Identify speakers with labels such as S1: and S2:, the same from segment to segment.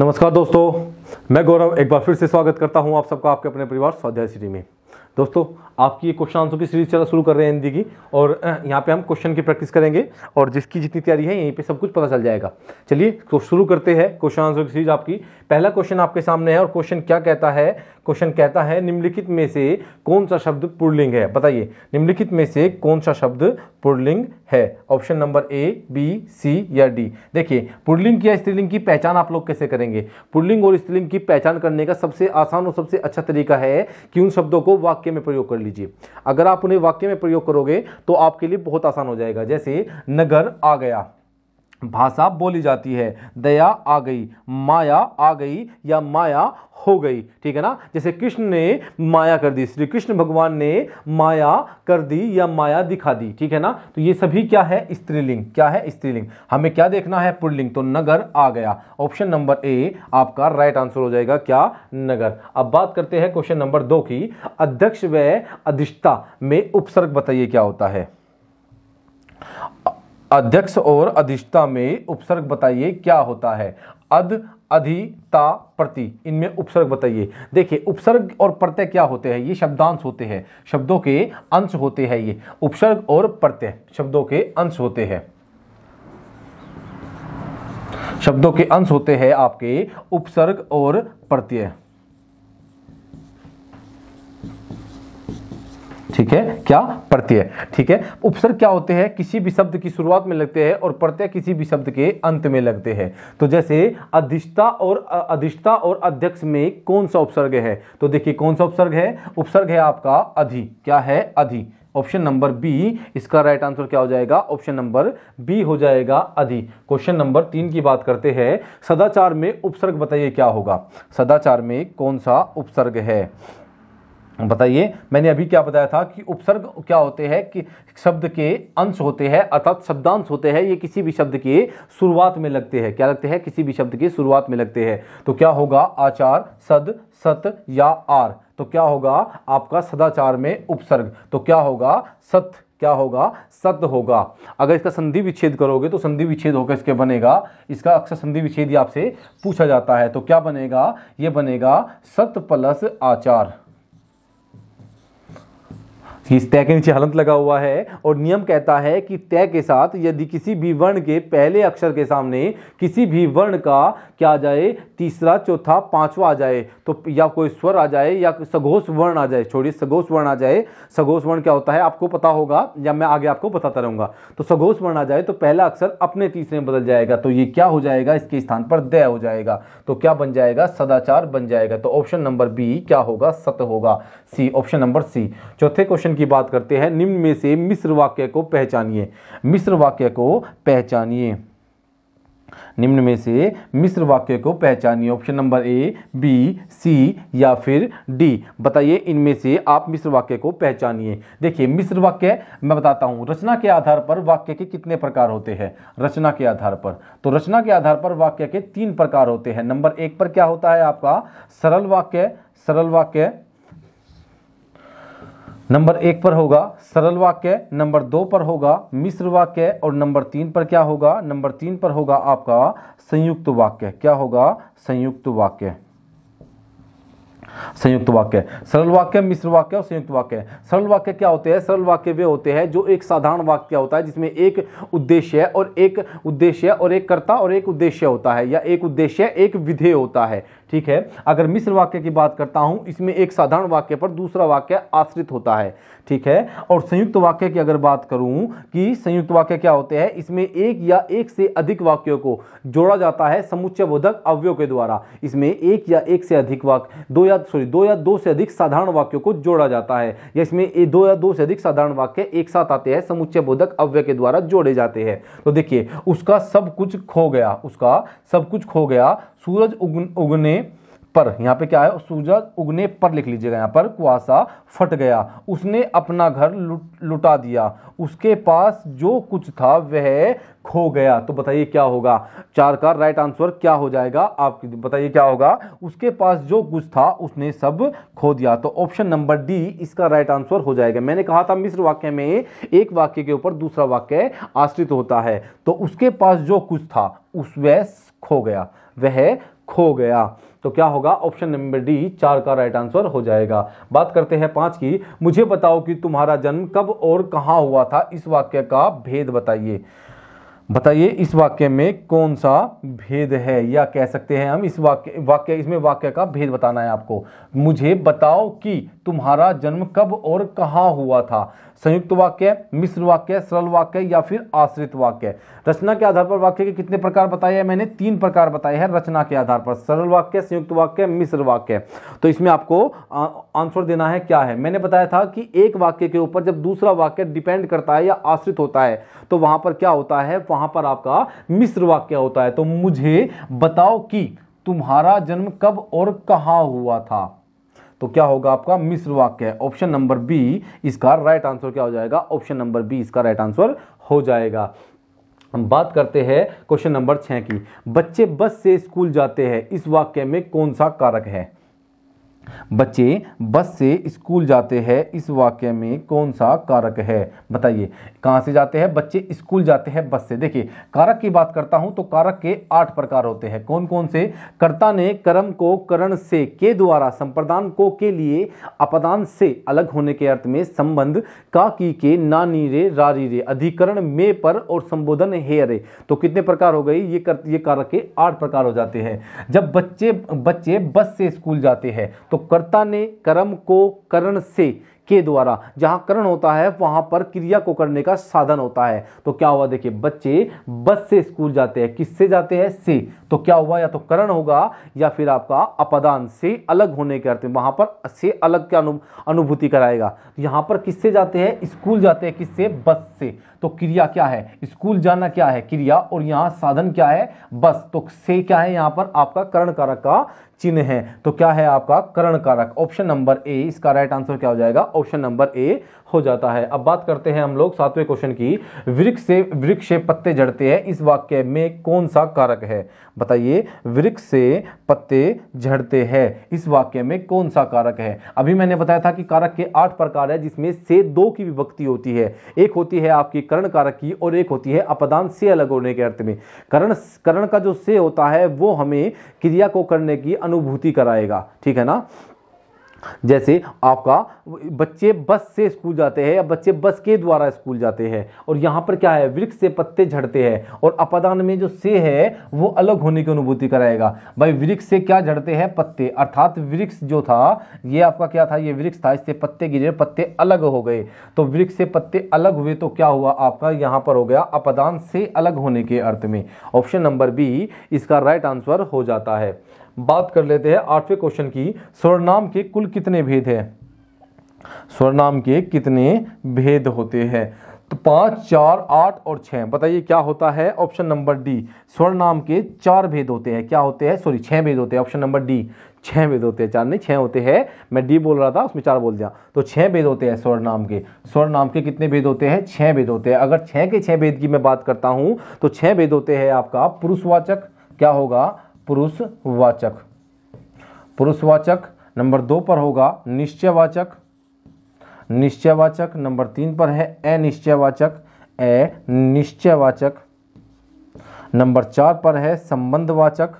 S1: नमस्कार दोस्तों मैं गौरव एक बार फिर से स्वागत करता हूं आप सबका आपके अपने परिवार स्वाध्याय सिटी में दोस्तों आपकी ये क्वेश्चन आंसर की सीरीज चला शुरू कर रहे हैं हिंदी की और यहाँ पे हम क्वेश्चन की प्रैक्टिस करेंगे और जिसकी जितनी तैयारी है यहीं पे सब कुछ पता चल जाएगा चलिए तो शुरू करते हैं क्वेश्चन आंसर की सीरीज आपकी पहला क्वेश्चन आपके सामने है और क्वेश्चन क्या कहता है क्वेश्चन कहता है निम्नलिखित में से कौन सा शब्द पुर्लिंग है बताइए निम्नलिखित में से कौन सा शब्द पुर्लिंग है option number A B C या डी देखिए पुर्लिंग या स्त्रीलिंग की पहचान आप लोग कैसे करेंगे पुर्लिंग और स्त्रीलिंग की पहचान करने का सबसे आसान और सबसे अच्छा तरीका है कि उन शब्दों को वाक्य में प्रयोग कर लीजिए लीजिए अगर आप उन्हें वाक्य में प्रयोग करोगे तो आपके लिए बहुत आसान हो जाएगा जैसे नगर आ गया भाषा बोली जाती है दया आ गई माया आ गई या माया हो गई ठीक है ना जैसे कृष्ण ने माया कर दी श्री कृष्ण भगवान ने माया कर दी या माया दिखा दी ठीक है ना तो ये सभी क्या है स्त्रीलिंग क्या है स्त्रीलिंग हमें क्या देखना है पुरलिंग तो नगर आ गया ऑप्शन नंबर ए आपका राइट आंसर हो जाएगा क्या नगर अब बात करते हैं क्वेश्चन नंबर दो की अध्यक्ष व अधिष्ठा में उपसर्ग बताइए क्या होता है अध्यक्ष और अधिष्ठता में उपसर्ग बताइए क्या होता है अध अधिता प्रति इनमें उपसर्ग बताइए देखिए उपसर्ग और प्रत्यय क्या होते हैं ये शब्दांश होते हैं शब्दों के अंश होते हैं ये उपसर्ग और प्रत्यय शब्दों के अंश होते हैं शब्दों के अंश होते हैं आपके उपसर्ग और प्रत्यय ठीक है क्या प्रत्यय ठीक है उपसर्ग क्या होते हैं किसी भी शब्द की शुरुआत में लगते हैं और प्रत्यय किसी भी शब्द के अंत में लगते हैं तो जैसे अधिष्ठा और अधिष्ठा और अध्यक्ष में कौन सा उपसर्ग है तो देखिए कौन सा उपसर्ग है उपसर्ग है आपका अधि क्या है अधि ऑप्शन नंबर बी इसका राइट आंसर क्या हो जाएगा ऑप्शन नंबर बी हो जाएगा अधि क्वेश्चन नंबर तीन की बात करते हैं सदाचार में उपसर्ग बताइए क्या होगा सदाचार में कौन सा उपसर्ग है बताइए मैंने अभी क्या बताया था कि उपसर्ग क्या होते हैं कि शब्द के अंश होते हैं अर्थात शब्दांश होते हैं ये किसी भी शब्द के शुरुआत में लगते हैं क्या लगते हैं किसी भी शब्द की शुरुआत में लगते हैं तो क्या होगा आचार सद सत या आर तो क्या होगा आपका सदाचार में उपसर्ग तो क्या होगा सत क्या होगा सत होगा अगर इसका संधि विच्छेद करोगे तो संधि विच्छेद होकर इसके बनेगा इसका अक्सर संधि विच्छेद ही आपसे पूछा जाता है तो क्या बनेगा ये बनेगा सत प्लस आचार इस तय के नीचे हलंत लगा हुआ है और नियम कहता है कि तय के साथ यदि किसी भी वर्ण के पहले अक्षर के सामने किसी भी वर्ण का क्या आ जाए तीसरा चौथा पांचवा आ जाए तो या कोई स्वर आ जाए या सघोष वर्ण आ जाए छोड़िए सघोष वर्ण आ जाए सघोष वर्ण क्या होता है आपको पता होगा या मैं आगे आपको बताता रहूंगा तो सघोष वर्ण आ जाए तो पहला अक्षर अपने तीसरे में बदल जाएगा तो ये क्या हो जाएगा इसके स्थान पर दय हो जाएगा तो क्या बन जाएगा सदाचार बन जाएगा तो ऑप्शन नंबर बी क्या होगा सत होगा सी ऑप्शन नंबर सी चौथे क्वेश्चन की बात करते हैं निम्न में से मिश्र वाक्य को पहचानिए मिश्र वाक्य को पहचानिए निम्न में से मिश्र वाक्य को पहचानिए option number A B C या फिर डी बताइए इनमें से आप मिश्र वाक्य को पहचानिए देखिए मिश्र वाक्य मैं बताता हूं रचना के आधार पर वाक्य के कितने प्रकार होते हैं रचना के आधार पर तो रचना के आधार पर वाक्य के तीन प्रकार होते हैं नंबर एक पर क्या होता है आपका सरल वाक्य सरल वाक्य नंबर एक पर होगा सरल वाक्य नंबर दो पर होगा मिश्र वाक्य और नंबर तीन पर क्या होगा नंबर तीन पर होगा आपका संयुक्त वाक्य क्या होगा संयुक्त वाक्य संयुक्त वाक्य सरल वाक्य मिश्र वाक्य और संयुक्त वाक्य सरल वाक्य क्या होते हैं सरल वाक्य वे होते हैं जो एक साधारण वाक्य होता है जिसमें एक उद्देश्य और एक उद्देश्य और एक कर्ता और एक उद्देश्य होता है या एक उद्देश्य एक विधेय होता है ठीक है अगर मिश्र वाक्य की बात करता हूं इसमें एक साधारण वाक्य पर दूसरा वाक्य आश्रित होता है ठीक है और संयुक्त वाक्य की अगर बात करूं कि संयुक्त वाक्य क्या होते हैं इसमें एक या एक से अधिक वाक्यों को जोड़ा जाता है समुच्चय बोधक अवयव के द्वारा इसमें एक या एक से अधिक वाक्य दो या सॉरी दो या दो से अधिक साधारण वाक्यों को जोड़ा जाता है या इसमें दो या दो से अधिक साधारण वाक्य एक साथ आते हैं समुच्चय बोधक अव्यय के द्वारा जोड़े जाते हैं तो देखिए उसका सब कुछ खो गया उसका सब कुछ खो गया सूरज उग उगने पर यहाँ पे क्या है सूरज उगने पर लिख लीजिएगा यहाँ पर कुआसा फट गया उसने अपना घर लुट लुटा दिया उसके पास जो कुछ था वह खो गया तो बताइए क्या होगा चार का राइट आंसर क्या हो जाएगा आप बताइए क्या होगा उसके पास जो कुछ था उसने सब खो दिया तो ऑप्शन नंबर डी इसका राइट आंसर हो जाएगा मैंने कहा था मिश्र वाक्य में एक वाक्य के ऊपर दूसरा वाक्य आश्रित होता है तो उसके पास जो कुछ था उस वह खो गया वह खो गया तो क्या होगा ऑप्शन नंबर डी चार का राइट आंसर हो जाएगा बात करते हैं पांच की मुझे बताओ कि तुम्हारा जन्म कब और कहां हुआ था इस वाक्य का भेद बताइए बताइए इस वाक्य में कौन सा भेद है या कह सकते हैं हम इस वाक्य वाक्य इसमें वाक्य का भेद बताना है आपको मुझे बताओ कि तुम्हारा जन्म कब और कहा हुआ था संयुक्त वाक्य मिश्र वाक्य सरल वाक्य या फिर आश्रित वाक्य रचना के आधार पर वाक्य के कितने प्रकार बताए हैं मैंने तीन प्रकार बताए हैं रचना के आधार पर सरल वाक्य संयुक्त वाक्य मिश्र वाक्य तो इसमें आपको आंसर देना है क्या है मैंने बताया था कि एक वाक्य के ऊपर जब दूसरा वाक्य डिपेंड करता है या आश्रित होता है तो वहां पर क्या होता है वहां पर आपका मिश्र वाक्य होता है तो मुझे बताओ कि तुम्हारा जन्म कब और कहा हुआ था तो क्या होगा आपका मिश्र वाक्य ऑप्शन नंबर बी इसका राइट आंसर क्या हो जाएगा ऑप्शन नंबर बी इसका राइट आंसर हो जाएगा हम बात करते हैं क्वेश्चन नंबर छः की बच्चे बस से स्कूल जाते हैं इस वाक्य में कौन सा कारक है बच्चे बस से स्कूल जाते हैं इस वाक्य में कौन सा कारक है बताइए कहाँ से जाते हैं बच्चे स्कूल जाते हैं बस से देखिए कारक की बात करता हूँ तो कारक के आठ प्रकार होते हैं कौन कौन से कर्ता ने कर्म को करण से के द्वारा संप्रदान को के लिए अपदान से अलग होने के अर्थ में संबंध का की के नानी रे रारी रे अधिकरण में पर और संबोधन हे अरे तो कितने प्रकार हो गई ये कर, ये कारक के आठ प्रकार हो जाते हैं जब बच्चे बच्चे बस से स्कूल जाते हैं तो कर्ता ने कर्म को करण से के द्वारा जहां करण होता है वहां पर क्रिया को करने का साधन होता है तो क्या हुआ देखिए बच्चे बस से स्कूल जाते हैं किससे जाते हैं से तो क्या हुआ या तो करण होगा या फिर आपका अपदान से अलग होने के अर्थ वहां पर से अलग क्या अनु, अनुभूति कराएगा तो यहां पर किससे जाते हैं स्कूल जाते हैं किससे बस से तो क्रिया क्या है स्कूल जाना क्या है क्रिया और यहां साधन क्या है बस तो से क्या है यहां पर आपका करण कारक का चिन्ह है तो क्या है आपका करण कारक ऑप्शन नंबर ए इसका राइट आंसर क्या हो जाएगा ऑप्शन नंबर ए हो जाता है अब बात करते हैं हम लोग सातवें क्वेश्चन की वृक्ष से वृक्ष से पत्ते झड़ते हैं इस वाक्य में कौन सा कारक है बताइए वृक्ष से पत्ते झड़ते हैं इस वाक्य में कौन सा कारक है अभी मैंने बताया था कि कारक के आठ प्रकार है जिसमें से दो की विभक्ति होती है एक होती है आपकी करण कारक की और एक होती है अपदान से अलग होने के अर्थ में करण करण का जो से होता है वो हमें क्रिया को करने की अनुभूति कराएगा ठीक है ना जैसे आपका बच्चे बस से स्कूल जाते हैं या बच्चे बस के द्वारा स्कूल जाते हैं और यहाँ पर क्या है वृक्ष से पत्ते झड़ते हैं और अपदान में जो से है वो अलग होने की अनुभूति कराएगा भाई वृक्ष से क्या झड़ते हैं पत्ते अर्थात वृक्ष जो था ये आपका क्या था ये वृक्ष था इससे पत्ते गिरे पत्ते अलग हो गए तो वृक्ष से पत्ते अलग हुए तो क्या हुआ आपका यहाँ पर हो गया अपदान से अलग होने के अर्थ में ऑप्शन नंबर बी इसका राइट आंसर हो जाता है बात कर लेते हैं आठवें क्वेश्चन की स्वर्णाम के कुल कितने भेद हैं स्वर्णाम के कितने भेद होते हैं तो पाँच चार आठ और छः बताइए क्या होता है ऑप्शन नंबर डी स्वर्ण नाम के चार भेद होते हैं क्या होते हैं सॉरी छः भेद होते हैं ऑप्शन नंबर डी छः भेद होते हैं चार नहीं छः होते हैं मैं डी बोल रहा था उसमें चार बोल दिया तो छः भेद होते हैं स्वर्ण नाम के स्वर्ण नाम के कितने भेद होते हैं छः भेद होते हैं अगर छः के छः भेद की मैं बात करता हूँ तो छः भेद होते हैं आपका पुरुषवाचक क्या होगा पुरुषवाचक पुरुषवाचक नंबर दो पर होगा निश्चयवाचक निश्चयवाचक नंबर तीन पर है अनिश्चयवाचक अनिश्चयवाचक नंबर चार पर है संबंधवाचक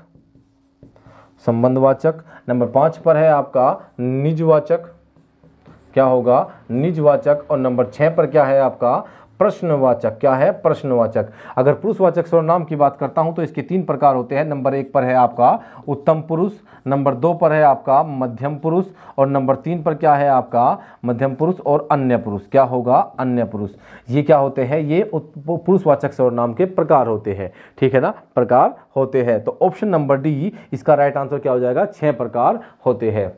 S1: संबंधवाचक नंबर पांच पर है आपका निजवाचक क्या होगा निजवाचक और नंबर छह पर क्या है आपका प्रश्नवाचक क्या है प्रश्नवाचक अगर पुरुषवाचक सर्वनाम की बात करता हूं तो इसके तीन प्रकार होते हैं नंबर एक पर है आपका उत्तम पुरुष नंबर दो पर है आपका मध्यम पुरुष और नंबर तीन पर क्या है आपका मध्यम पुरुष और अन्य पुरुष क्या होगा अन्य पुरुष ये क्या होते हैं ये पुरुषवाचक सर्वनाम के प्रकार होते हैं ठीक है ना प्रकार होते हैं तो ऑप्शन नंबर डी इसका राइट आंसर क्या हो जाएगा छह प्रकार होते हैं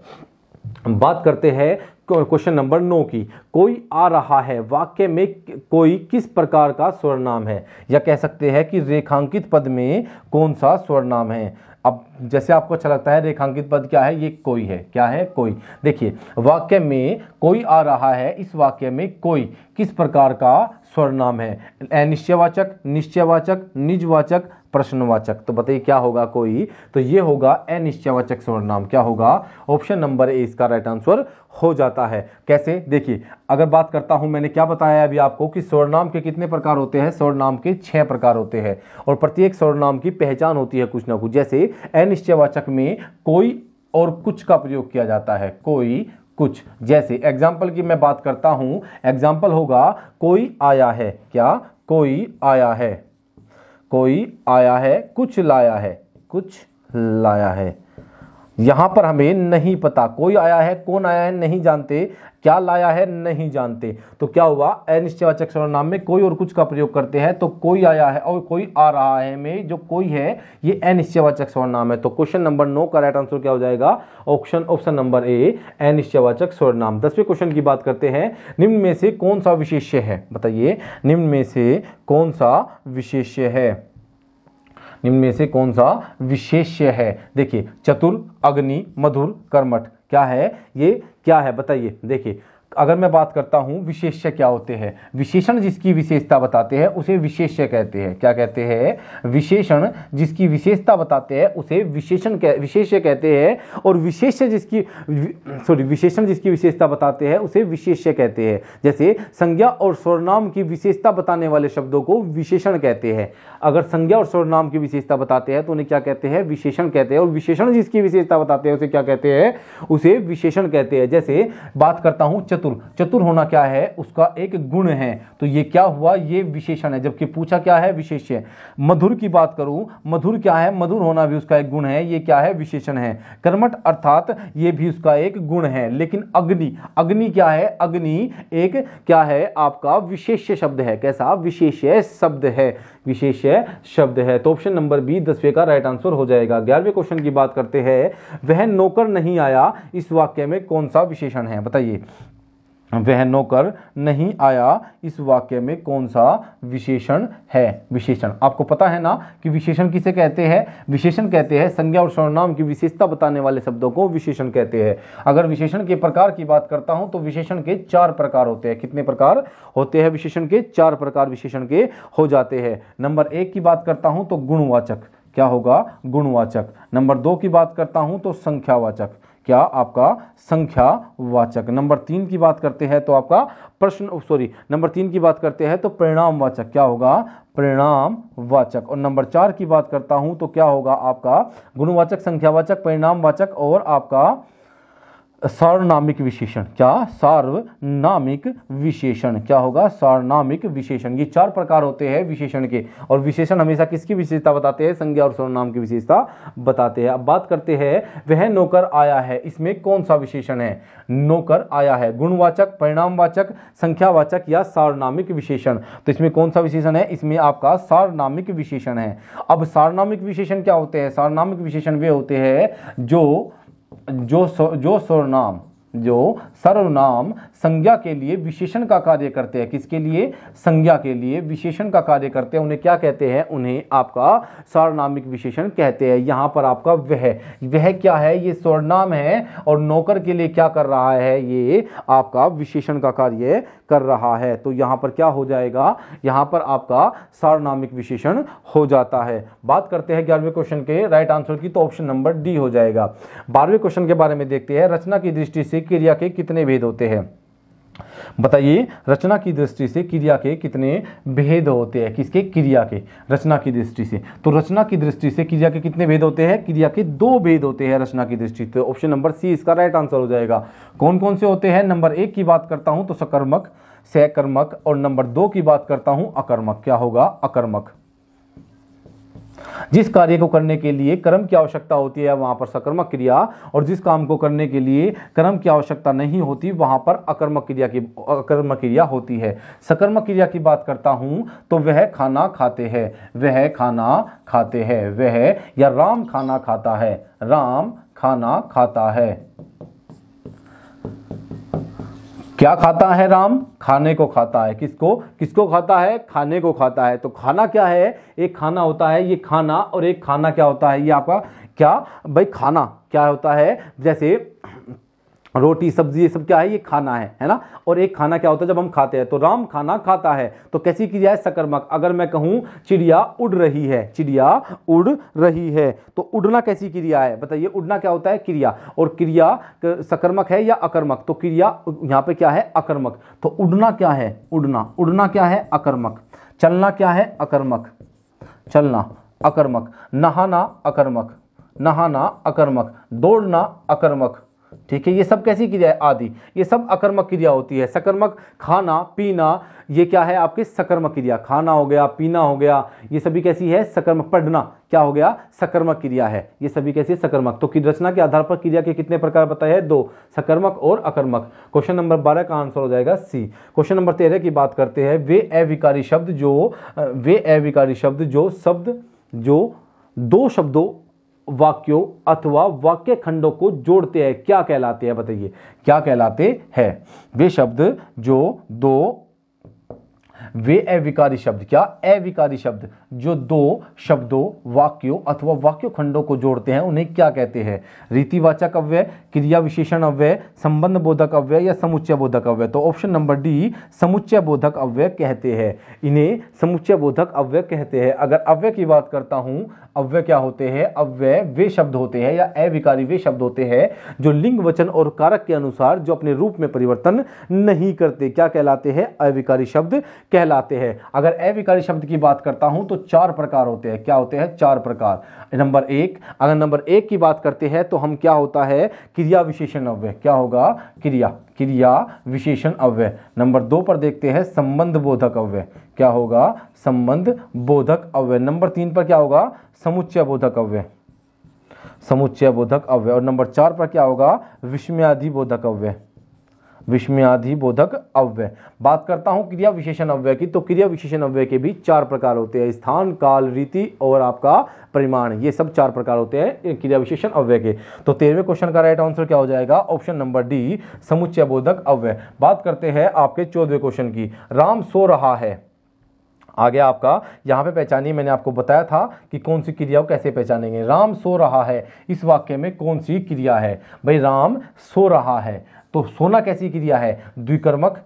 S1: बात करते हैं क्वेश्चन नंबर नौ की कोई आ रहा है वाक्य में कोई किस प्रकार का स्वर्णाम है या कह सकते हैं कि रेखांकित पद में कौन सा नाम है अब जैसे आपको अच्छा लगता है रेखांकित पद क्या है ये कोई है क्या है कोई देखिए वाक्य में कोई आ रहा है इस वाक्य में कोई किस प्रकार का नाम है अनिश्चयवाचक निश्चयवाचक निजवाचक प्रश्नवाचक तो बताइए क्या होगा कोई तो ये होगा अनिश्चयवाचक नाम क्या होगा ऑप्शन नंबर ए इसका राइट आंसर हो जाता है कैसे देखिए अगर बात करता हूं मैंने क्या बताया अभी आपको कि नाम के कितने प्रकार होते हैं नाम के छह प्रकार होते हैं और प्रत्येक नाम की पहचान होती है कुछ ना कुछ जैसे अनिश्चयवाचक में कोई और कुछ का प्रयोग किया जाता है कोई कुछ जैसे एग्जाम्पल की मैं बात करता हूं एग्जाम्पल होगा कोई आया है क्या कोई आया है कोई आया है कुछ लाया है कुछ लाया है यहाँ पर हमें नहीं पता कोई आया है कौन आया है नहीं जानते क्या लाया है नहीं जानते तो क्या हुआ अनिश्चयवाचक सर्वनाम में कोई और कुछ का प्रयोग करते हैं तो कोई आया है और कोई आ रहा है में जो कोई है ये अनिश्चयवाचक सर्वनाम है तो क्वेश्चन नंबर नौ का राइट आंसर क्या हो जाएगा ऑप्शन ऑप्शन नंबर ए अनिश्चयवाचक सर्वनाम दसवें क्वेश्चन की बात करते हैं निम्न में से कौन सा विशेष्य है बताइए निम्न में से कौन सा विशेष्य है निम्न में से कौन सा विशेष्य है देखिए चतुर अग्नि मधुर कर्मठ क्या है ये क्या है बताइए देखिए अगर मैं बात करता हूँ विशेष्य क्या होते हैं विशेषण जिसकी विशेषता बताते हैं उसे विशेष्य कहते हैं क्या कहते हैं विशेषण जिसकी विशेषता बताते हैं उसे विशेषण कह विशेष्य कहते हैं और विशेष्य जिसकी सॉरी विशेषण जिसकी विशेषता बताते हैं उसे विशेष्य कहते हैं जैसे संज्ञा और स्वर्णाम की विशेषता बताने वाले शब्दों को विशेषण कहते हैं अगर संज्ञा और स्वर्णाम की विशेषता बताते हैं तो उन्हें क्या कहते हैं विशेषण कहते हैं और विशेषण जिसकी विशेषता बताते हैं उसे क्या कहते हैं उसे विशेषण कहते हैं जैसे बात करता हूँ चतुर चतुर होना क्या है उसका एक गुण है तो ये क्या हुआ ये विशेषण है जबकि पूछा क्या है विशेष मधुर की बात करूं मधुर क्या है मधुर होना भी उसका एक गुण है ये क्या है विशेषण है कर्मठ अर्थात ये भी उसका एक गुण है लेकिन अग्नि अग्नि क्या है अग्नि एक क्या है आपका विशेष शब्द है कैसा विशेष शब्द है विशेष शब्द है तो ऑप्शन नंबर बी दसवें का राइट आंसर हो जाएगा ग्यारहवें क्वेश्चन की बात करते हैं वह नौकर नहीं आया इस वाक्य में कौन सा विशेषण है बताइए वह नौकर नहीं आया इस वाक्य में कौन सा विशेषण है विशेषण आपको पता है ना कि विशेषण किसे कहते हैं विशेषण कहते हैं संज्ञा और स्वर्णनाम की विशेषता बताने वाले शब्दों को विशेषण कहते हैं अगर विशेषण के प्रकार की बात करता हूं तो विशेषण के चार प्रकार होते हैं कितने प्रकार होते हैं विशेषण के चार प्रकार विशेषण के हो जाते हैं नंबर एक की बात करता हूं तो गुणवाचक क्या होगा गुणवाचक नंबर दो की बात करता हूं तो संख्यावाचक क्या आपका संख्यावाचक नंबर तीन की बात करते हैं तो आपका प्रश्न सॉरी नंबर तीन की बात करते हैं तो परिणाम वाचक क्या होगा परिणाम वाचक और नंबर चार की बात करता हूं तो क्या होगा आपका गुणवाचक संख्यावाचक परिणामवाचक और आपका सार्वनामिक विशेषण क्या सार्वनामिक विशेषण क्या होगा सार्वनामिक विशेषण ये चार प्रकार होते हैं विशेषण के और विशेषण हमेशा किसकी विशेषता बताते हैं संज्ञा और सर्वनाम की विशेषता बताते हैं अब बात करते हैं वह नौकर आया है इसमें कौन सा विशेषण है नौकर आया है गुणवाचक परिणामवाचक संख्यावाचक या सार्वनामिक विशेषण तो इसमें कौन सा विशेषण है इसमें आपका सार्वनामिक विशेषण है अब सार्वनामिक विशेषण क्या होते हैं सार्वनामिक विशेषण वे होते हैं जो जो जो नाम जो सर्वनाम संज्ञा के लिए विशेषण का कार्य करते हैं किसके लिए संज्ञा के लिए विशेषण का कार्य करते हैं उन्हें क्या कहते हैं उन्हें आपका सर्वनामिक विशेषण कहते हैं यहाँ पर आपका वह वह क्या है ये स्वर्णाम है और नौकर के लिए क्या कर रहा है ये आपका विशेषण का कार्य कर रहा है तो यहाँ पर क्या हो जाएगा यहाँ पर आपका सार्वनामिक विशेषण हो जाता है बात करते हैं ग्यारहवें क्वेश्चन के राइट आंसर की तो ऑप्शन नंबर डी हो जाएगा बारहवें क्वेश्चन के बारे में देखते हैं रचना की दृष्टि से क्रिया के कितने भेद होते हैं बताइए रचना की दृष्टि से क्रिया के कितने भेद होते हैं किसके क्रिया के रचना की दृष्टि से तो रचना की दृष्टि से क्रिया के कितने भेद होते हैं क्रिया के दो भेद होते हैं रचना की दृष्टि से ऑप्शन नंबर सी इसका राइट आंसर हो जाएगा कौन कौन से होते हैं नंबर एक की बात करता हूं तो सकर्मक सहकर्मक और नंबर दो की बात करता हूं अकर्मक क्या होगा अकर्मक जिस कार्य को करने के लिए कर्म की आवश्यकता होती है वहां पर सकर्मक क्रिया और जिस काम को करने के लिए कर्म की आवश्यकता नहीं होती वहां पर अकर्मक क्रिया की अकर्मक क्रिया होती है सकर्मक क्रिया की बात करता हूं तो वह खाना खाते हैं वह खाना खाते हैं वह या राम खाना खाता है राम खाना खाता है क्या खाता है राम खाने को खाता है किसको किसको खाता है खाने को खाता है तो खाना क्या है एक खाना होता है ये खाना और एक खाना क्या होता है ये आपका क्या भाई खाना क्या होता है जैसे रोटी सब्जी ये सब क्या है ये खाना है है ना और एक खाना क्या होता है जब हम खाते हैं तो राम खाना खाता है तो कैसी क्रिया है सकर्मक अगर मैं कहूँ चिड़िया उड़ रही है चिड़िया उड़ रही है तो उड़ना कैसी क्रिया है बताइए उड़ना क्या होता है क्रिया और क्रिया सकर्मक है या अकर्मक तो क्रिया यहाँ पे क्या है अकर्मक तो उड़ना क्या है उड़ना उड़ना क्या है अकर्मक चलना क्या है अकर्मक चलना अकर्मक नहाना अकर्मक नहाना अकर्मक दौड़ना अकर्मक ठीक है ये सब कैसी क्रिया है आदि ये सब अकर्मक क्रिया होती है सकर्मक खाना पीना ये क्या है आपके सकर्मक क्रिया खाना हो गया पीना हो गया ये सभी कैसी है सकर्मक पढ़ना क्या हो गया सकर्मक क्रिया है ये सभी कैसी है सकर्मक तो रचना के आधार पर क्रिया के कितने प्रकार बताए हैं दो सकर्मक और अकर्मक क्वेश्चन नंबर बारह का आंसर हो जाएगा सी क्वेश्चन नंबर तेरह की बात करते हैं वे अविकारी शब्द जो वे अविकारी शब्द जो शब्द जो दो शब्दों वाक्यों अथवा वाक्य खंडों को जोड़ते हैं क्या कहलाते हैं बताइए क्या कहलाते हैं वे शब्द जो दो वे अविकारी शब्द क्या अविकारी शब्द जो दो शब्दों वाक्यों अथवा वाक्य खंडों को जोड़ते हैं उन्हें क्या कहते हैं रीतिवाचक अव्यय क्रिया विशेषण अव्यय संबंध बोधक अव्यय या समुच्चय बोधक अव्यय तो ऑप्शन नंबर डी समुच्चय बोधक अव्यय कहते हैं इन्हें समुच्चय बोधक अव्यय कहते हैं अगर अव्यय की बात करता हूं अव्यय क्या होते हैं अव्यय वे शब्द होते हैं या अविकारी वे शब्द होते हैं जो लिंग वचन और कारक के अनुसार जो अपने रूप में परिवर्तन नहीं करते क्या कहलाते हैं अविकारी शब्द कहलाते हैं अगर अविकारी शब्द की बात करता हूँ तो चार प्रकार होते हैं क्या होते हैं चार प्रकार नंबर एक अगर नंबर एक की बात करते हैं तो हम क्या होता है क्रिया विशेषण अव्यय क्या होगा क्रिया क्रिया विशेषण अव्यय नंबर दो पर देखते हैं संबंध बोधक अव्यय क्या होगा संबंध बोधक अव्यय नंबर तीन पर क्या होगा समुच्चय बोधक अव्यय समुच्चय बोधक अव्यय और नंबर चार पर क्या होगा विस्मयादि बोधक अव्यय विस्मयाधिबोधक अव्यय बात करता हूँ क्रिया विशेषण अव्यय की तो क्रिया विशेषण अव्यय के भी चार प्रकार होते हैं स्थान काल रीति और आपका परिमाण ये सब चार प्रकार होते हैं क्रिया विशेषण अव्यय के तो तेरहवें क्वेश्चन का राइट आंसर क्या हो जाएगा ऑप्शन नंबर डी समुच्चय बोधक अव्यय बात करते हैं आपके चौदहवें क्वेश्चन की राम सो रहा है आ गया आपका यहाँ पे पहचानिए मैंने आपको बताया था कि कौन सी क्रिया को कैसे पहचानेंगे राम सो रहा है इस वाक्य में कौन सी क्रिया है भाई राम सो रहा है तो सोना कैसी क्रिया है द्विकर्मक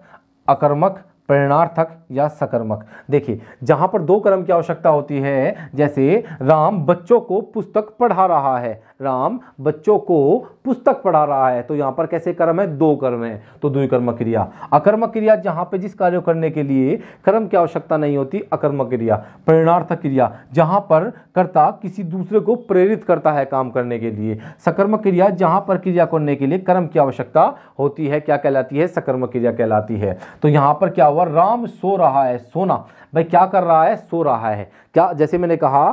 S1: अकर्मक प्रेरणार्थक या सकर्मक देखिए जहां पर दो कर्म की आवश्यकता होती है जैसे राम बच्चों को पुस्तक पढ़ा रहा है राम बच्चों को पुस्तक पढ़ा रहा है तो यहाँ पर कैसे कर्म है दो कर्म है तो द्विकर्म क्रिया अकर्म क्रिया जहां पर जिस कार्य करने के लिए कर्म की आवश्यकता नहीं होती अकर्म क्रिया प्रेरणार्थक क्रिया जहां पर कर्ता किसी दूसरे को प्रेरित करता है काम करने के लिए सकर्म क्रिया जहां पर क्रिया करने के लिए कर्म की आवश्यकता होती है क्या कहलाती है सकर्म क्रिया कहलाती है तो यहाँ पर क्या पावर राम सो रहा है सोना भाई क्या कर रहा है सो रहा है क्या जैसे मैंने कहा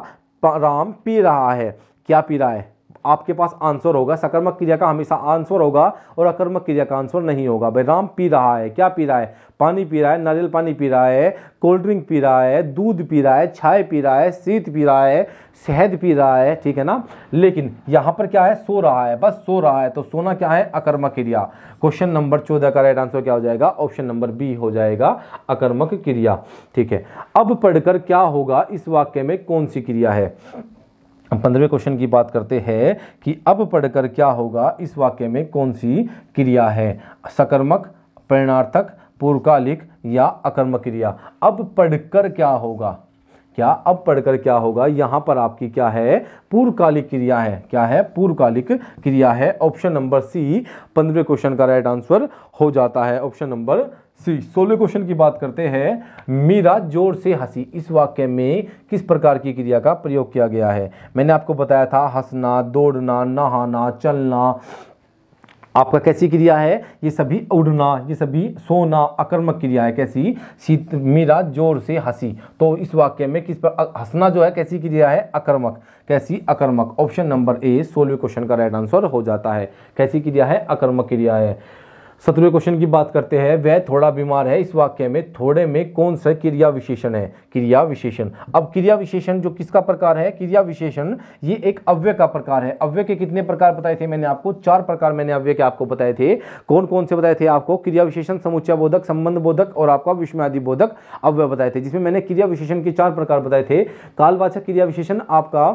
S1: राम पी रहा है क्या पी रहा है आपके पास आंसर होगा सकर्मक क्रिया का हमेशा आंसर होगा और अकर्मक क्रिया का आंसर नहीं होगा भाई राम पी रहा है क्या पी रहा है पानी पी रहा है नारियल पानी पी रहा है कोल्ड ड्रिंक पी रहा है दूध पी रहा है छाय पी रहा है शीत पी रहा है शहद पी रहा है ठीक है ना लेकिन यहाँ पर क्या है सो रहा है बस सो रहा है तो सोना क्या है अकर्मक क्रिया क्वेश्चन नंबर चौदह का राइट आंसर क्या हो जाएगा ऑप्शन नंबर बी हो जाएगा अकर्मक क्रिया ठीक है अब पढ़कर क्या होगा इस वाक्य में कौन सी क्रिया है पंद्रहवें क्वेश्चन की बात करते हैं कि अब पढ़कर क्या होगा इस वाक्य में कौन सी क्रिया है सकर्मक प्रेरणार्थक पूर्वकालिक या अकर्मक क्रिया अब पढ़कर क्या होगा क्या अब पढ़कर क्या होगा यहाँ पर आपकी क्या है पूर्वकालिक क्रिया है क्या है पूर्वकालिक क्रिया है ऑप्शन नंबर सी पंद्रह क्वेश्चन का राइट आंसर हो जाता है ऑप्शन नंबर सी सोलह क्वेश्चन की बात करते हैं मीरा जोर से हंसी इस वाक्य में किस प्रकार की क्रिया का प्रयोग किया गया है मैंने आपको बताया था हंसना दौड़ना नहाना चलना आपका कैसी क्रिया है ये सभी उड़ना ये सभी सोना आक्रमक क्रिया है कैसी शीत मीरा जोर से हंसी तो इस वाक्य में किस पर हंसना जो है कैसी क्रिया है अकर्मक कैसी अकर्मक ऑप्शन नंबर ए सोलवे क्वेश्चन का राइट आंसर हो जाता है कैसी क्रिया है अकर्मक क्रिया है सत्रवें क्वेश्चन की बात करते हैं वह थोड़ा बीमार है इस वाक्य में थोड़े में कौन सा क्रिया विशेषण है क्रिया विशेषण अब क्रिया विशेषण जो किसका प्रकार है क्रिया विशेषण ये एक अव्यय का प्रकार है अव्यय के कितने प्रकार बताए थे मैंने आपको चार प्रकार मैंने अव्यय के आपको बताए थे कौन कौन से बताए थे आपको क्रिया विशेषण समुचा बोधक संबंध बोधक और आपका विश्वादि बोधक अव्यय बताए थे जिसमें मैंने क्रिया विशेषण के चार प्रकार बताए थे कालवाचक क्रिया विशेषण आपका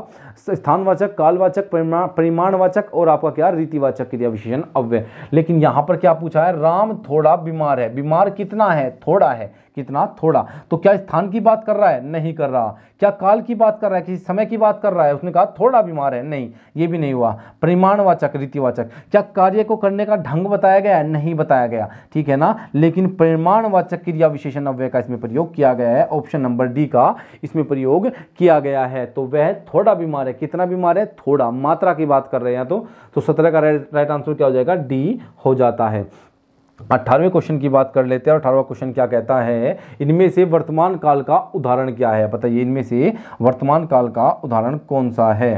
S1: स्थानवाचक कालवाचक परिमाणवाचक और आपका क्या रीतिवाचक क्रिया विशेषण अव्यय लेकिन यहां पर क्या पूछा पूछा है राम थोड़ा बीमार है बीमार कितना है थोड़ा है कितना थोड़ा तो क्या स्थान की बात कर रहा है नहीं कर रहा क्या काल की बात कर रहा है किसी समय की बात कर रहा है उसने कहा थोड़ा बीमार है नहीं ये भी नहीं हुआ परिमाणवाचक रीतिवाचक क्या कार्य को करने का ढंग बताया गया है नहीं बताया गया ठीक है ना लेकिन परिमाणवाचक क्रिया विशेषण अव्यय का इसमें प्रयोग किया गया है ऑप्शन नंबर डी का इसमें प्रयोग किया गया है तो वह थोड़ा बीमार है कितना बीमार है थोड़ा मात्रा की बात कर रहे हैं तो, तो सत्रह का राइट आंसर क्या हो जाएगा डी हो जाता है अट्ठारहवें क्वेश्चन की बात कर लेते हैं और अठारहवा क्वेश्चन क्या कहता है इनमें से वर्तमान काल का उदाहरण क्या है बताइए इनमें से वर्तमान काल का उदाहरण कौन सा है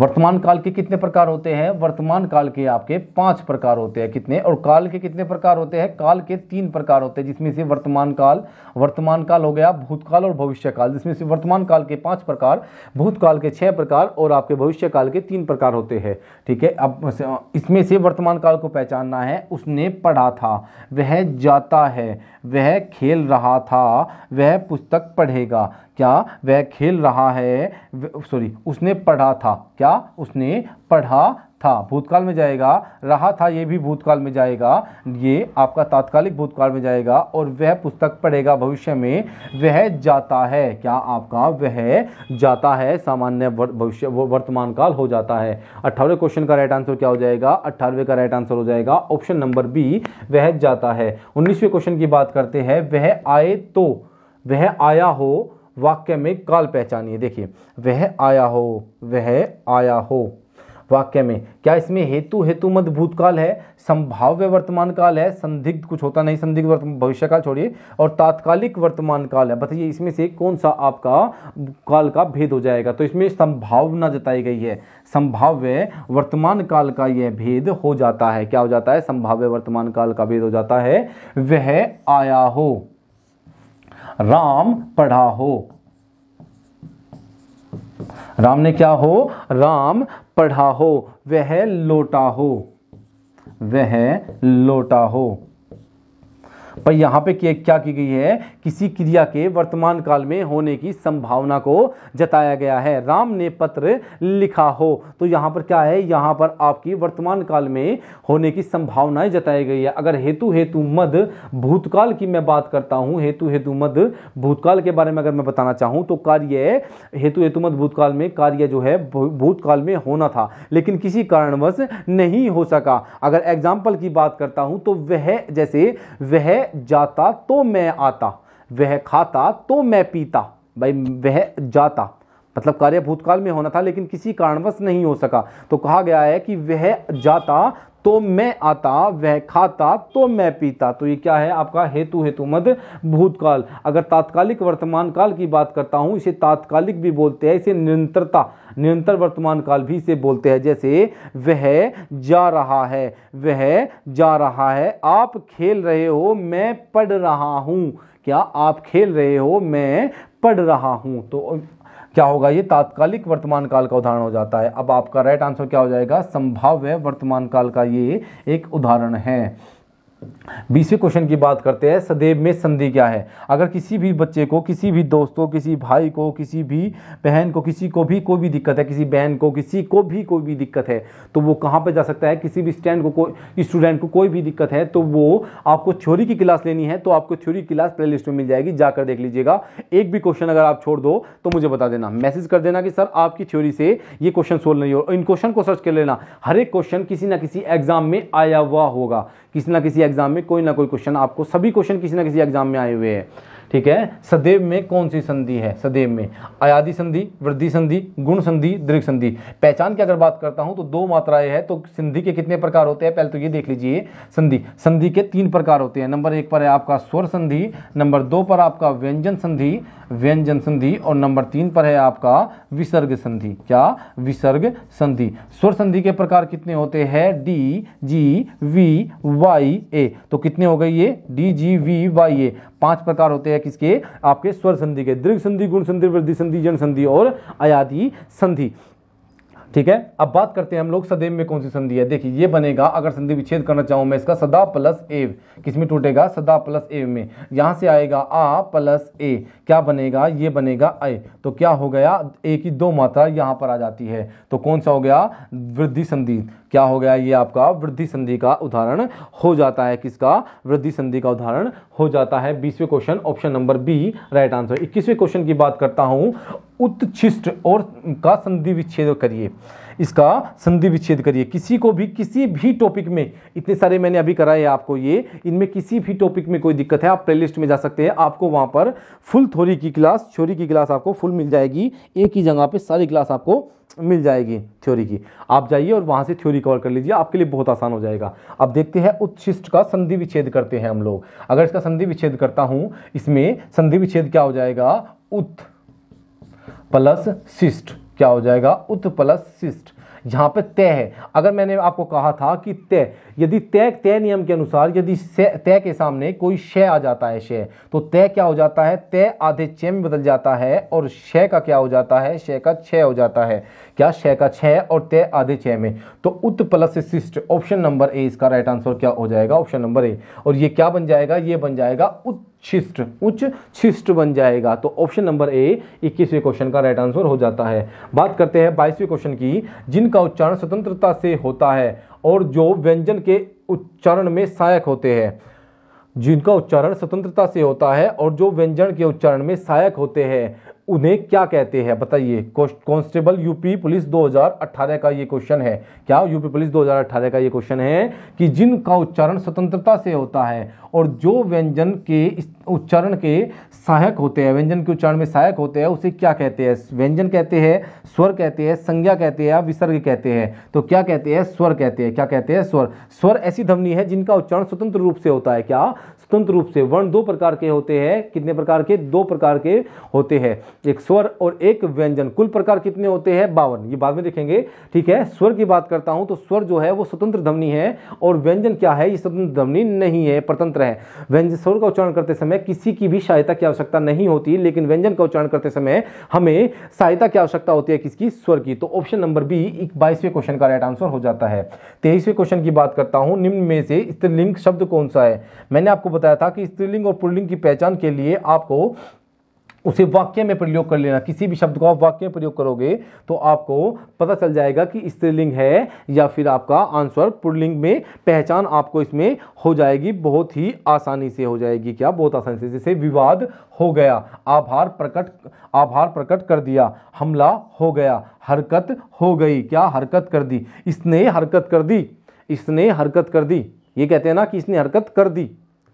S1: वर्तमान काल के कितने प्रकार होते हैं वर्तमान काल के आपके पांच प्रकार होते हैं कितने और काल के कितने प्रकार होते हैं काल के तीन प्रकार होते हैं जिसमें से वर्तमान काल वर्तमान काल हो गया भूतकाल और भविष्य काल जिसमें से वर्तमान काल के पांच प्रकार भूतकाल के छह प्रकार और आपके भविष्य काल के तीन प्रकार होते हैं ठीक है अब इसमें से वर्तमान काल को पहचानना है उसने पढ़ा था वह जाता है वह खेल रहा था वह पुस्तक पढ़ेगा क्या वह खेल रहा है सॉरी उसने पढ़ा था क्या उसने पढ़ा था भूतकाल में जाएगा रहा था ये भी भूतकाल में जाएगा ये आपका तात्कालिक भूतकाल में जाएगा और वह पुस्तक पढ़ेगा भविष्य में वह जाता है क्या आपका वह जाता है सामान्य भविष्य वर्तमान काल हो जाता है अट्ठारहवें क्वेश्चन का राइट आंसर क्या हो जाएगा अट्ठारहवें का राइट आंसर हो जाएगा ऑप्शन नंबर बी वह जाता है उन्नीसवें क्वेश्चन की बात करते हैं वह आए तो वह आया हो वाक्य में काल पहचानिए देखिए वह आया हो वह आया हो वाक्य में क्या इसमें हेतु हेतु मध्य भूतकाल है संभाव्य वर्तमान काल है संदिग्ध कुछ होता नहीं संदिग्ध भविष्य काल छोड़िए और तात्कालिक वर्तमान काल है बताइए इसमें से कौन सा आपका काल का भेद हो जाएगा तो इसमें संभावना जताई गई है संभाव्य वर्तमान काल का यह भेद हो जाता है क्या हो जाता है संभाव्य वर्तमान काल का भेद हो जाता है वह आया हो राम पढ़ा हो राम ने क्या हो राम पढ़ा हो वह लोटा हो वह लोटा हो पर यहां पे क्या की गई है किसी क्रिया के वर्तमान काल में होने की संभावना को जताया गया है राम ने पत्र लिखा हो तो यहाँ पर क्या है यहाँ पर आपकी वर्तमान काल में होने की संभावनाएं जताई गई है अगर हेतु हेतु मद भूतकाल की मैं बात करता हूँ हेतु हेतु मद भूतकाल के बारे में अगर मैं बताना चाहूँ तो कार्य हेतु हेतु मद भूतकाल में कार्य जो है भूतकाल में होना था लेकिन किसी कारणवश नहीं हो सका अगर एग्जाम्पल की बात करता हूँ तो वह जैसे वह जाता तो मैं आता वह खाता तो मैं पीता भाई वह जाता मतलब कार्य भूतकाल में होना था लेकिन किसी कारणवश नहीं हो सका तो कहा गया है कि वह जाता तो मैं आता वह खाता तो मैं पीता तो ये क्या है आपका हेतु हेतु मद भूतकाल अगर तात्कालिक वर्तमान काल की बात करता हूं इसे तात्कालिक भी बोलते हैं इसे निरंतरता निरंतर वर्तमान काल भी इसे बोलते हैं जैसे वह जा रहा है वह जा रहा है आप खेल रहे हो मैं पढ़ रहा हूं क्या आप खेल रहे हो मैं पढ़ रहा हूं तो क्या होगा ये तात्कालिक वर्तमान काल का उदाहरण हो जाता है अब आपका राइट आंसर क्या हो जाएगा संभाव्य वर्तमान काल का ये एक उदाहरण है बीसवें क्वेश्चन की बात करते हैं सदैव में संधि क्या है अगर किसी भी बच्चे को किसी भी दोस्त को किसी भाई को किसी भी बहन को किसी को भी कोई भी दिक्कत है किसी बहन को किसी को भी कोई भी दिक्कत है तो वो कहाँ पर जा सकता है किसी भी स्टैंड को कोई स्टूडेंट को कोई भी दिक्कत है तो वो आपको थ्योरी की क्लास लेनी है तो आपको थ्योरी की क्लास प्ले लिस्ट में मिल जाएगी जाकर देख लीजिएगा एक भी क्वेश्चन अगर आप छोड़ दो तो मुझे बता देना मैसेज कर देना कि सर आपकी थ्योरी से ये क्वेश्चन सोल्व नहीं हो इन क्वेश्चन को सर्च कर लेना हर एक क्वेश्चन किसी ना किसी एग्जाम में आया हुआ होगा किसी ना किसी एग्ज़ाम में कोई ना कोई क्वेश्चन आपको सभी क्वेश्चन किसी ना किसी एग्ज़ाम में आए हुए हैं ठीक है सदैव में कौन सी संधि है सदैव में आयादी संधि वृद्धि संधि गुण संधि दीर्घ संधि पहचान की अगर बात करता हूं तो दो मात्राएं हैं तो संधि के कितने प्रकार होते हैं पहले तो ये देख लीजिए संधि संधि के तीन प्रकार होते हैं नंबर एक पर है आपका स्वर संधि नंबर दो पर आपका व्यंजन संधि व्यंजन संधि और नंबर तीन पर है आपका विसर्ग संधि क्या विसर्ग संधि स्वर संधि के प्रकार कितने होते हैं D G V Y A तो कितने हो गए ये D G V Y A पांच प्रकार होते हैं किसके आपके स्वर संधि के दीर्घ संधि गुण संधि वृद्धि संधि जन संधि और अयाधि संधि ठीक है अब बात करते हैं हम लोग सदैव में कौन सी संधि है देखिए ये बनेगा अगर संधि विच्छेद करना चाहूं मैं इसका सदा प्लस एव किस में टूटेगा सदा प्लस एव में यहां से आएगा आ प्लस ए क्या बनेगा ये बनेगा अय तो क्या हो गया ए की दो मात्रा यहाँ पर आ जाती है तो कौन सा हो गया वृद्धि संधि क्या हो गया ये आपका वृद्धि संधि का उदाहरण हो जाता है किसका वृद्धि संधि का उदाहरण हो जाता है बीसवें question option number B right answer इक्कीसवें क्वेश्चन की बात करता हूँ उत्छिष्ट और का संधि विच्छेद करिए इसका संधि विच्छेद करिए किसी को भी किसी भी टॉपिक में इतने सारे मैंने अभी कराए आपको ये इनमें किसी भी टॉपिक में कोई दिक्कत है आप प्लेलिस्ट में जा सकते हैं आपको वहाँ पर फुल थोरी की क्लास थ्योरी की क्लास आपको फुल मिल जाएगी एक ही जगह पर सारी क्लास आपको मिल जाएगी थ्योरी की आप जाइए और वहाँ से थ्योरी कवर कर लीजिए आपके लिए बहुत आसान हो जाएगा अब देखते हैं उच्छिष्ट का संधि विच्छेद करते हैं हम लोग अगर इसका संधि विच्छेद करता हूँ इसमें संधि विच्छेद क्या हो जाएगा उत् प्लस शिष्ट क्या हो जाएगा उत प्लस सिस्ट पे तय है अगर मैंने आपको कहा था कि तय यदि तय तय नियम के अनुसार यदि तय के सामने कोई शय आ जाता है शय तो तय क्या हो जाता है तय आधे छय में बदल जाता है और शय का क्या हो जाता है शय का छय हो जाता है क्या शय का छय और तय आधे छय में तो उत प्लस शिष्ट ऑप्शन नंबर ए इसका राइट आंसर क्या हो जाएगा ऑप्शन नंबर ए और ये क्या बन जाएगा ये बन जाएगा उच्छिष्ट उच्च छिष्ट बन जाएगा तो ऑप्शन नंबर ए इक्कीसवें क्वेश्चन का राइट आंसर हो जाता है बात करते हैं बाईसवें क्वेश्चन की जिनका उच्चारण स्वतंत्रता से होता है और जो व्यंजन के उच्चारण में सहायक होते हैं जिनका उच्चारण स्वतंत्रता से होता है और जो व्यंजन के उच्चारण में सहायक होते हैं उन्हें क्या कहते हैं बताइए कांस्टेबल यूपी पुलिस 2018 का ये क्वेश्चन है क्या यूपी पुलिस 2018 का ये क्वेश्चन है कि जिनका उच्चारण स्वतंत्रता से होता है और जो व्यंजन के उच्चारण के सहायक होते हैं व्यंजन के उच्चारण में सहायक होते हैं उसे क्या कहते हैं व्यंजन कहते हैं स्वर कहते हैं संज्ञा कहते हैं या विसर्ग कहते हैं तो क्या कहते हैं स्वर कहते हैं क्या कहते हैं स्वर स्वर ऐसी ध्वनि है जिनका उच्चारण स्वतंत्र रूप से होता है क्या स्वतंत्र रूप से वर्ण दो प्रकार के होते हैं कितने प्रकार के दो प्रकार के होते हैं एक स्वर और एक व्यंजन कुल प्रकार कितने होते हैं बावन ये बाद में देखेंगे ठीक है स्वर की बात करता हूं तो स्वर जो है वो स्वतंत्र ध्वनि है और व्यंजन क्या है ये स्वतंत्र ध्वनि नहीं है परतंत्र है व्यंजन स्वर का उच्चारण करते समय किसी की भी सहायता की आवश्यकता नहीं होती लेकिन व्यंजन का उच्चारण करते समय हमें सहायता की आवश्यकता होती है किसकी स्वर की तो ऑप्शन नंबर बी बाईसवें क्वेश्चन का राइट आंसर हो जाता है तेईसवें क्वेश्चन की बात करता हूँ निम्न में से स्त्रीलिंग शब्द कौन सा है मैंने आपको बताया था कि स्त्रीलिंग और पुल्लिंग की पहचान के लिए आपको उसे वाक्य में प्रयोग कर लेना किसी भी शब्द को आप वाक्य में प्रयोग करोगे तो आपको पता चल जाएगा कि स्त्रीलिंग है या फिर आपका आंसर पुल्लिंग में पहचान आपको इसमें हो जाएगी बहुत ही आसानी से हो जाएगी क्या बहुत आसानी से जैसे विवाद हो गया आभार प्रकट आभार प्रकट कर दिया हमला हो गया हरकत हो गई क्या हरकत कर दी इसने हरकत कर दी इसने हरकत कर दी ये कहते हैं ना कि इसने हरकत कर दी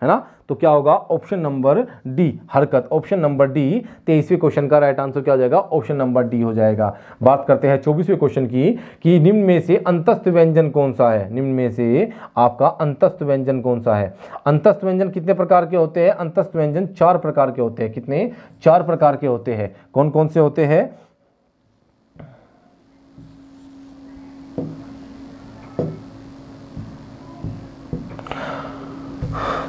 S1: है ना तो क्या होगा ऑप्शन नंबर डी हरकत ऑप्शन नंबर डी तेईसवें क्वेश्चन का राइट आंसर क्या हो जाएगा ऑप्शन नंबर डी हो जाएगा बात करते हैं चौबीसवें क्वेश्चन की कि निम्न में से अंतस्थ व्यंजन कौन सा है निम्न में से आपका अंतस्थ व्यंजन कौन सा है अंतस्थ व्यंजन कितने प्रकार के होते हैं अंतस्थ व्यंजन चार प्रकार के होते हैं कितने चार प्रकार के होते हैं कौन कौन से होते हैं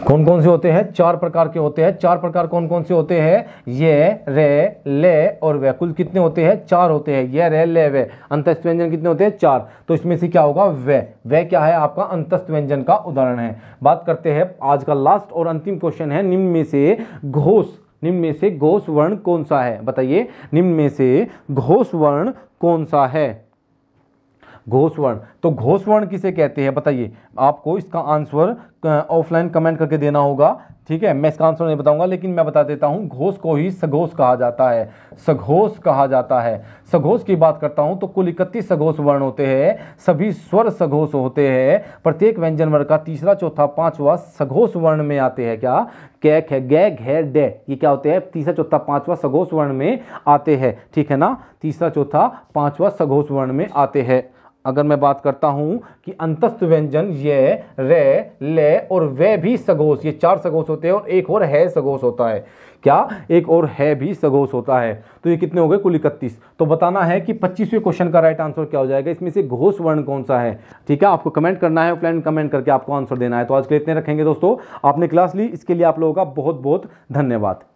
S1: कौन कौन से होते हैं चार प्रकार के होते हैं चार प्रकार कौन कौन से होते हैं ये रे ले और वे कुल कितने होते हैं चार होते हैं ये रे ले वे अंतस्थ व्यंजन कितने होते हैं चार तो इसमें से क्या होगा वे वे क्या है आपका अंतस्थ व्यंजन का उदाहरण है बात करते हैं आज का लास्ट और अंतिम क्वेश्चन है निम्न में से घोष निम्न में से घोष वर्ण कौन सा है बताइए निम्न में से घोष वर्ण कौन सा है घोषवर्ण तो घोषवर्ण किसे कहते हैं बताइए आपको इसका आंसर ऑफलाइन कमेंट करके देना होगा ठीक है मैं इसका आंसर नहीं बताऊंगा लेकिन मैं बता देता हूं घोष को ही सघोष कहा जाता है सघोष कहा जाता है सघोष की बात करता हूं तो कुल इकतीस सघोष वर्ण होते हैं सभी स्वर सघोष होते हैं प्रत्येक व्यंजन वर्ग का तीसरा चौथा पांचवा सघोष वर्ण में आते हैं क्या कैक है गै घे डे ये क्या होते हैं तीसरा चौथा पांचवा सघोष वर्ण में आते हैं ठीक है ना तीसरा चौथा पांचवा सघोष वर्ण में आते हैं अगर मैं बात करता हूं कि अंतस्थ व्यंजन ये रे ले और वे भी सगोस ये चार सगोस होते हैं और एक और है सगोस होता है क्या एक और है भी सगोस होता है तो ये कितने हो गए कुल इकतीस तो बताना है कि पच्चीसवें क्वेश्चन का राइट आंसर क्या हो जाएगा इसमें से घोष वर्ण कौन सा है ठीक है आपको कमेंट करना है ऑफलाइन कमेंट करके आपको आंसर देना है तो आज के लिए इतने रखेंगे दोस्तों आपने क्लास ली इसके लिए आप लोगों का बहुत बहुत धन्यवाद